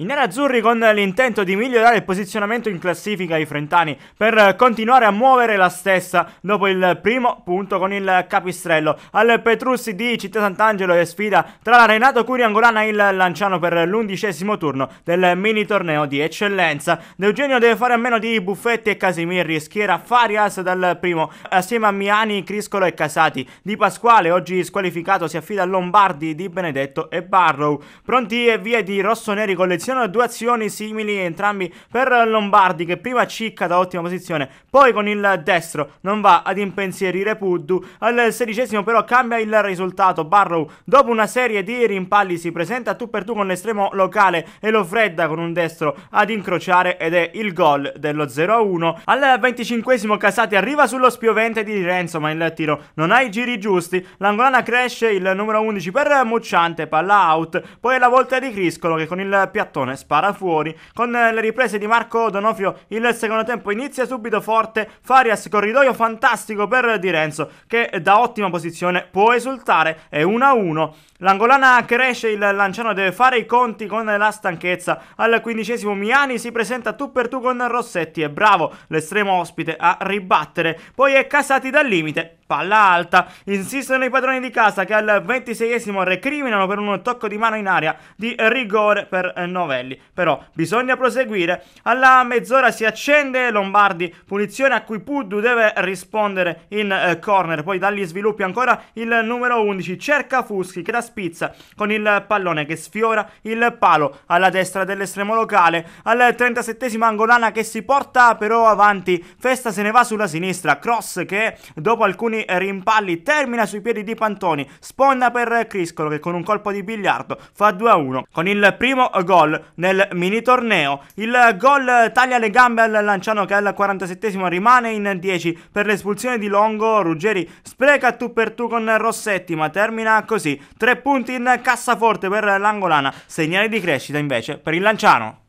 I nerazzurri con l'intento di migliorare il posizionamento in classifica ai frentani per continuare a muovere la stessa dopo il primo punto con il capistrello. Al Petrussi di Città Sant'Angelo e sfida tra Renato Curi Angolana e il Lanciano per l'undicesimo turno del mini torneo di eccellenza. De Eugenio deve fare a meno di Buffetti e Casimirri, schiera Farias dal primo assieme a Miani, Criscolo e Casati. Di Pasquale oggi squalificato si affida a Lombardi, Di Benedetto e Barrow. Pronti e via di Rossoneri collezione siano due azioni simili entrambi per Lombardi che prima cicca da ottima posizione, poi con il destro non va ad impensierire Puddu, al sedicesimo però cambia il risultato, Barrow dopo una serie di rimpalli si presenta tu per tu con l'estremo locale e lo fredda con un destro ad incrociare ed è il gol dello 0-1. Al 25 Casati arriva sullo spiovente di Renzo ma il tiro non ha i giri giusti, l'angolana cresce il numero 11 per Mucciante, palla out, poi è la volta di Criscolo che con il piattone Mattone spara fuori. Con eh, le riprese di Marco Donofrio il secondo tempo inizia subito forte. Farias corridoio fantastico per Di Renzo che da ottima posizione può esultare. È 1-1. L'angolana cresce, il lanciano deve fare i conti con la stanchezza. Al quindicesimo Miani si presenta tu per tu con Rossetti e bravo l'estremo ospite a ribattere. Poi è casati dal limite palla alta, insistono i padroni di casa che al 26esimo recriminano per un tocco di mano in aria di rigore per eh, Novelli, però bisogna proseguire, alla mezz'ora si accende Lombardi, punizione a cui Puddu deve rispondere in eh, corner, poi dagli sviluppi ancora il numero 11 cerca Fuschi che la spizza con il pallone che sfiora il palo alla destra dell'estremo locale, al 37esimo Angolana che si porta però avanti, Festa se ne va sulla sinistra, cross che dopo alcuni rimpalli, termina sui piedi di Pantoni, sponda per Criscolo che con un colpo di biliardo fa 2-1 con il primo gol nel mini torneo. Il gol taglia le gambe al Lanciano che al 47 esimo rimane in 10 per l'espulsione di Longo, Ruggeri spreca tu per tu con Rossetti ma termina così, 3 punti in cassaforte per l'Angolana, segnale di crescita invece per il Lanciano.